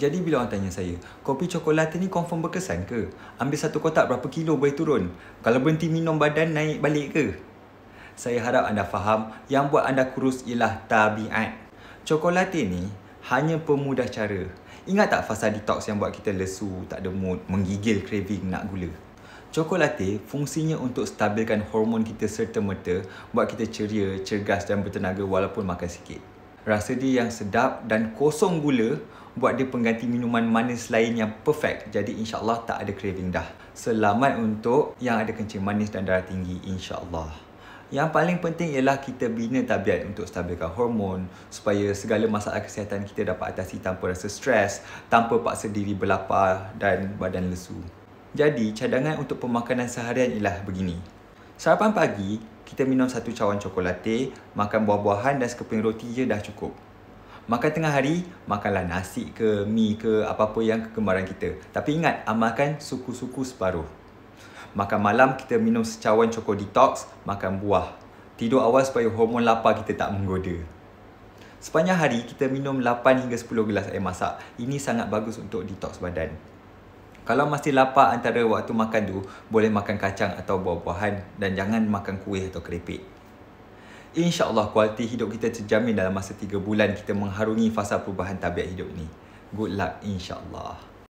Jadi bila orang tanya saya, kopi coklat ni confirm berkesan ke? Ambil satu kotak berapa kilo boleh turun? Kalau berhenti minum badan naik balik ke? Saya harap anda faham yang buat anda kurus ialah tabiat. Coklat ni hanya pemudah cara. Ingat tak fasa detox yang buat kita lesu, tak ada mood, menggigil craving nak gula? Coklat fungsinya untuk stabilkan hormon kita serta-merta buat kita ceria, cergas dan bertenaga walaupun makan sikit. Rasa dia yang sedap dan kosong gula buat dia pengganti minuman manis lain yang perfect. Jadi insyaAllah tak ada craving dah. Selamat untuk yang ada kencing manis dan darah tinggi insyaAllah. Yang paling penting ialah kita bina tabiat untuk stabilkan hormon supaya segala masalah kesihatan kita dapat atasi tanpa rasa stres, tanpa paksa diri berlapar dan badan lesu. Jadi cadangan untuk pemakanan seharian ialah begini. Sarapan pagi, kita minum satu cawan coklat coklatte, makan buah-buahan dan sekeping roti je dah cukup. Makan tengah hari, makanlah nasi ke, mi ke, apa-apa yang kegemaran kita. Tapi ingat, amalkan suku-suku separuh. Makan malam, kita minum secawan coko detox, makan buah. Tidur awal supaya hormon lapar kita tak menggoda. Sepanjang hari, kita minum 8 hingga 10 gelas air masak. Ini sangat bagus untuk detox badan. Kalau masih lapar antara waktu makan tu, boleh makan kacang atau buah-buahan dan jangan makan kuih atau keripik. InsyaAllah kualiti hidup kita terjamin dalam masa 3 bulan kita mengharungi fasa perubahan tabiat hidup ni. Good luck insyaAllah.